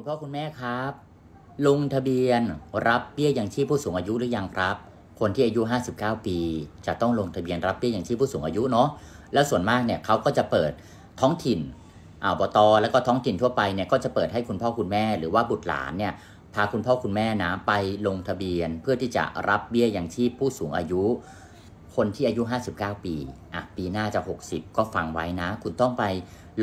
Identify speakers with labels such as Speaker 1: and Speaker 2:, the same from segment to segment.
Speaker 1: คุณพ่อคุณแม่ครับ ลงทะเบียนรับเบี้ยยังชีพผู้สูงอายุหรือยังครับ คนที่อายุ 59 ปี จะต้องลงทะเบียนรับเบี้ยยังชีพผู้สูงอายุเนาะแล้วส่วนมากเนี่ยเขาก็จะเปิดท้องถิ่นอาบตแล้วก็ท้องถิ่นทั่วไปเนี่ยก็จะเปิดให้คุณพ่อคุณแม่ หรือว่าบุตรหลานเนี่ยพาคุณพ่อคุณแม่นะไปลงทะเบียนเพื่อที่จะรับเบี้ยยังชีพผู้สูงอายุ คนที่อายุ 59 ปีอ่ะปีหน้าจะ60 ก็ฟังไว้นะ คุณต้องไป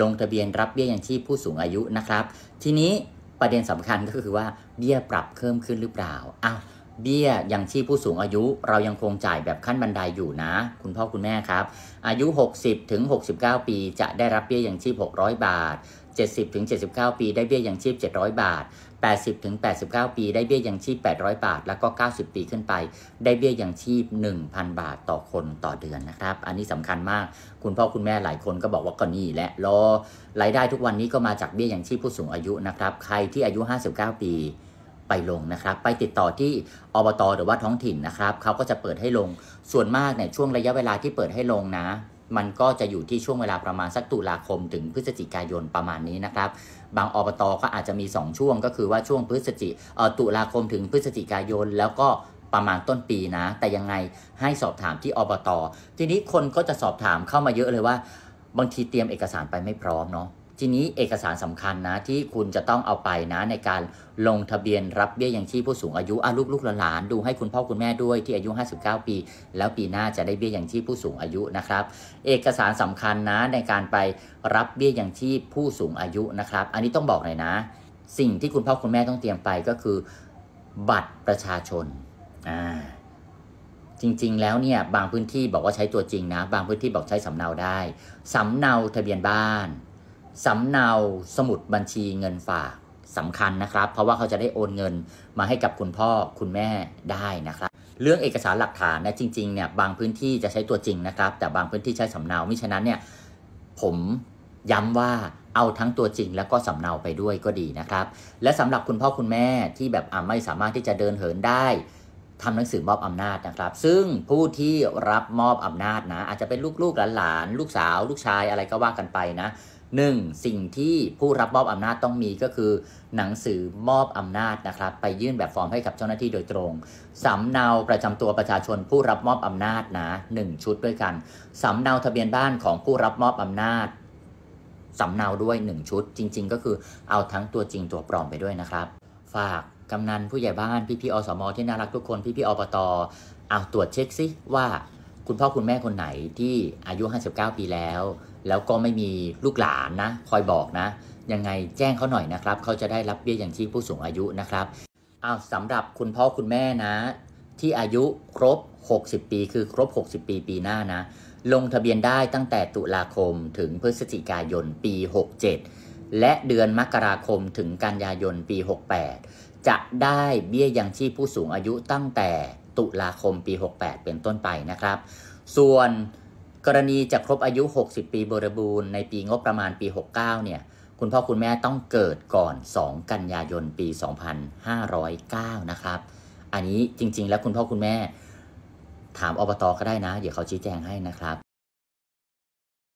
Speaker 1: ลงทะเบียนรับเบี้ยยังชีพผู้สูงอายุนะครับ ทีนี้ประเด็นสำคัญก็คือว่าเบี้ยปรับเพิ่มขึ้นหรือเปล่า อ้าว เบี้ยยังชีพผู้สูงอายุเรายังคงจ่ายแบบขั้นบันไดยอยู่นะ คุณพ่อคุณแม่ครับ อายุ 60ถึง69 ปีจะได้รับเบี้ยยังชีพ600 บาท 70ถึง79 ปีได้เบี้ยยังชีพ700 บาท80ถึง89 ปี ได้เบี้ยยังชีพ 800 บาท แล้วก็ 90 ปีขึ้นไป ได้เบี้ยยังชีพ 1,000 บาท ต่อคน ต่อเดือน นะครับ อันนี้สำคัญมาก คุณพ่อ คุณแม่หลายคนก็บอกว่าก็นี่แหละ รอรายได้ทุกวันนี้ก็มาจากเบี้ยยังชีพผู้สูงอายุนะครับ ใครที่อายุ 59 ปีไปลงนะครับ ไปติดต่อที่อบต หรือว่าท้องถิ่นนะครับ เขาก็จะเปิดให้ลง ส่วนมากเนี่ยช่วงระยะเวลาที่เปิดให้ลงนะมันก็จะอยู่ที่ช่วงเวลาประมาณสักตุลาคม ถึงพฤศจิกายนประมาณนี้นะครับ บางอบตก็อาจจะมี2ช่วง ก็คือว่าช่วงพฤศจิตุลาคมถึงพฤศจิกายน แล้วก็ประมาณต้นปีนะ แต่ยังไงให้สอบถามที่อบต ทีนี้คนก็จะสอบถามเข้ามาเยอะเลยว่าบางทีเตรียมเอกสารไปไม่พร้อมเนาะทีนี้เอกสารสำคัญนะที่คุณจะต้องเอาไปนะในการลงทะเบียน รับเบี้ยยังชีพผู้สูงอายุอาลูกลูกหลานดูให้คุณพ่อคุณแม่ด้วยที่อายุ59ปี แล้วปีหน้าจะได้เบี้ยยังชีพผู้สูงอายุนะครับ เอกสารสำคัญนะในการไปรับเบี้ยยังชีพผู้สูงอายุนะครับ อันนี้ต้องบอกเลยนะ สิ่งที่คุณพ่อคุณแม่ต้องเตรียมไปก็คือบัตรประชาชนอ่าจริงๆแล้วเนี่ยบางพื้นที่บอกว่าใช้ตัวจริงนะ บางพื้นที่บอกใช้สำเนาได้สำเนาทะเบียนบ้านสำเนาสมุดบัญชีเงินฝากสำคัญนะครับ เพราะว่าเขาจะได้โอนเงินมาให้กับคุณพ่อคุณแม่ได้นะครับ เรื่องเอกสารหลักฐานนะจริงๆ เนี่ย บางพื้นที่จะใช้ตัวจริงนะครับ แต่บางพื้นที่ใช้สำเนามิฉะนั้นเนี่ยผมย้ำว่าเอาทั้งตัวจริง แล้ว ก็สำเนาไปด้วยก็ดีนะครับ และสำหรับคุณพ่อคุณแม่ที่แบบไม่สามารถที่จะเดินเหินได้ทำหนังสือมอบอำนาจนะครับ ซึ่งผู้ที่รับมอบอำนาจนะ อาจจะเป็นลูกๆหลานๆลูกสาวลูกชายอะไรก็ว่ากันไปนะ 1. สิ่งที่ผู้รับมอบอำนาจต้องมีก็คือ หนังสือมอบอำนาจนะครับไปยื่นแบบฟอร์มให้กับเจ้าหน้าที่โดยตรงสำเนาประจำตัวประชาชนผู้รับมอบอำนาจนะ1ชุดด้วยกันสำเนาทะเบียนบ้านของผู้รับมอบอำนาจสำเนาด้วย1ชุดจริงๆก็คือเอาทั้งตัวจริงตัวปลอมไปด้วยนะครับ ฝากกำนันผู้ใหญ่บ้านพี่พี่อสมอที่น่ารักทุกคนพี่พี่อปตเอาตรวจเช็คซิว่าคุณพ่อคุณแม่คนไหนที่อายุ59 ปีแล้วแล้วก็ไม่มีลูกหลานนะคอยบอกนะ ยังไงแจ้งเขาหน่อยนะครับเขาจะได้รับเบี้ยอย่างชีพผู้สูงอายุนะครับอ้าวสำหรับคุณพ่อคุณแม่นะ ที่อายุครบ 60 ปีคือครบ 60 ปีปีหน้านะ ลงทะเบียนได้ตั้งแต่ตุลาคมถึงพฤศจิกายนปี 67 และเดือนมกราคมถึงกันยายนปี 68 จะได้เบี้ยยังชีพผู้สูงอายุตั้งแต่ตุลาคมปี 68 เป็นต้นไปนะครับ ส่วนกรณีจะครบอายุ 60 ปีบริบูรณ์ในปีงบประมาณปี 69 เนี่ย คุณพ่อคุณแม่ต้องเกิดก่อน 2 กันยายน ปี 2509 นะครับ อันนี้จริงๆ แล้วคุณพ่อคุณแม่ ถามอบต ก็ได้นะ เดี๋ยวเขาชี้แจงให้นะครับ